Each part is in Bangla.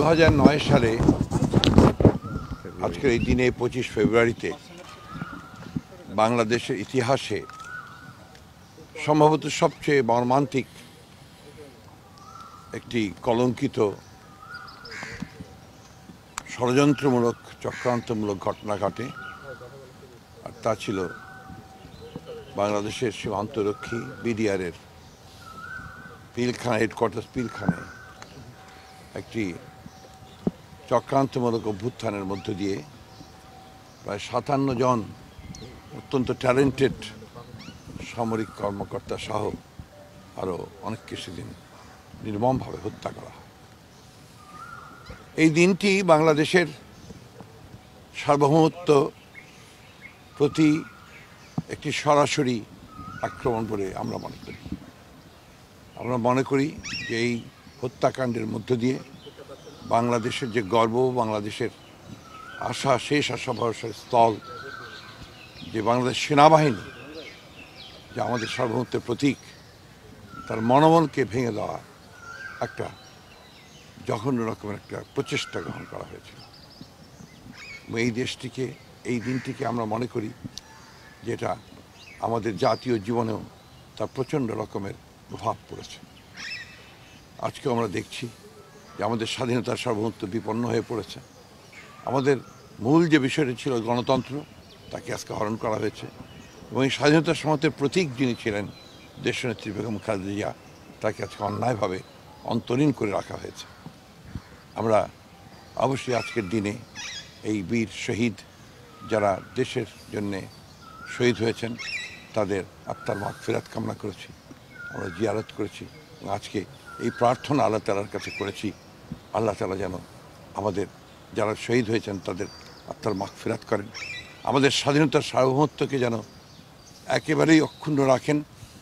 দু সালে আজকের এই দিনে পঁচিশ ফেব্রুয়ারিতে বাংলাদেশের ইতিহাসে সম্ভবত সবচেয়ে মর্মান্তিক একটি কলঙ্কিত ষড়যন্ত্রমূলক চক্রান্তমূলক ঘটনা ঘটে আর তা ছিল বাংলাদেশের সীমান্তরক্ষী বিডিআরের পিলখানা হেডকোয়ার্টার্স পিলখানায় একটি চক্রান্তমূলক অভ্যুত্থানের মধ্য দিয়ে প্রায় সাতান্ন জন অত্যন্ত ট্যালেন্টেড সামরিক কর্মকর্তা সহ আরও অনেক কিছুদিন নির্মমভাবে হত্যা করা হয় এই দিনটি বাংলাদেশের সার্বভৌমত্ব প্রতি একটি সরাসরি আক্রমণ বলে আমরা মনে করি আমরা মনে করি যে এই হত্যাকাণ্ডের মধ্য দিয়ে বাংলাদেশের যে গর্ব বাংলাদেশের আশা শেষ আশা ভরসার স্থল যে বাংলাদেশ সেনাবাহিনী যে আমাদের সার্বভৌমত্বের প্রতীক তার মনোবলকে ভেঙে দেওয়া একটা জঘন্য রকমের একটা প্রচেষ্টা গ্রহণ করা হয়েছিল এই দেশটিকে এই দিনটিকে আমরা মনে করি যেটা আমাদের জাতীয় জীবনেও তার প্রচণ্ড রকমের প্রভাব পড়েছে আজকে আমরা দেখছি যে আমাদের স্বাধীনতার সর্বত্ব বিপন্ন হয়ে পড়েছে আমাদের মূল যে বিষয়টি ছিল গণতন্ত্র তাকে আজকে হরণ করা হয়েছে এবং এই স্বাধীনতা সমাজের প্রতীক যিনি ছিলেন দেশনেত্রী বেগম খালেদিয়া তাকে আজকে অন্যায়ভাবে অন্তরীণ করে রাখা হয়েছে আমরা অবশ্যই আজকের দিনে এই বীর শহীদ যারা দেশের জন্যে শহীদ হয়েছেন তাদের আত্মার মাত ফেরাত কামনা করেছি আমরা জিয়ারত করেছি আজকে এই প্রার্থনা আল্লাহ তালার কাছে করেছি আল্লাহ তালা যেন আমাদের যারা শহীদ হয়েছেন তাদের আত্মার মাখ ফেরাত করেন আমাদের স্বাধীনতার সার্বভৌমত্বকে যেন একেবারেই অক্ষুণ্ণ রাখেন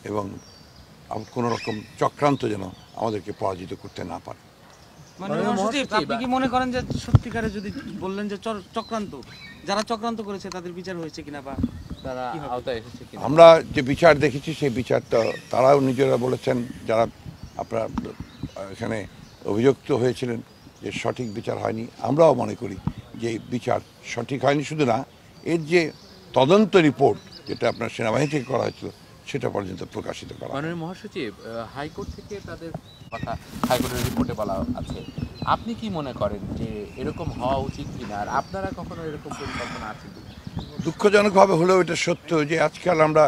এবং কোনো রকম চক্রান্ত যেন আমাদেরকে পরাজিত করতে না পারে মানে কি মনে করেন যে সত্যিকারে যদি বললেন যে চক্রান্ত যারা চক্রান্ত করেছে তাদের বিচার হয়েছে কিনা বা আমরা যে বিচার দেখেছি সেই বিচার তো তারাও নিজেরা বলেছেন যারা আপনার এখানে অভিযুক্ত হয়েছিলেন যে সঠিক বিচার হয়নি আমরাও মনে করি যে বিচার সঠিক হয়নি শুধু না এর যে তদন্ত রিপোর্ট যেটা আপনার সেনাবাহিনী থেকে করা হয়েছিল সেটা পর্যন্ত প্রকাশিত করা মহাসচিব হাইকোর্ট থেকে তাদের কথা হাইকোর্টের রিপোর্টে বলা আছে আপনি কি মনে করেন যে এরকম হওয়া উচিত কিনা আর আপনারা কখনো এরকম পরিকল্পনা আছে দুঃখজনকভাবে হলেও এটা সত্য যে আজকাল আমরা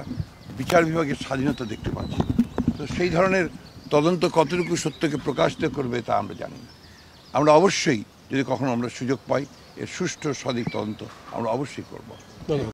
বিচার বিভাগের স্বাধীনতা দেখতে পাচ্ছি তো সেই ধরনের তদন্ত কতটুকু সত্যকে প্রকাশিত করবে তা আমরা জানি না আমরা অবশ্যই যদি কখনো আমরা সুযোগ পাই এর সুষ্ঠু সঠিক তদন্ত আমরা অবশ্যই করব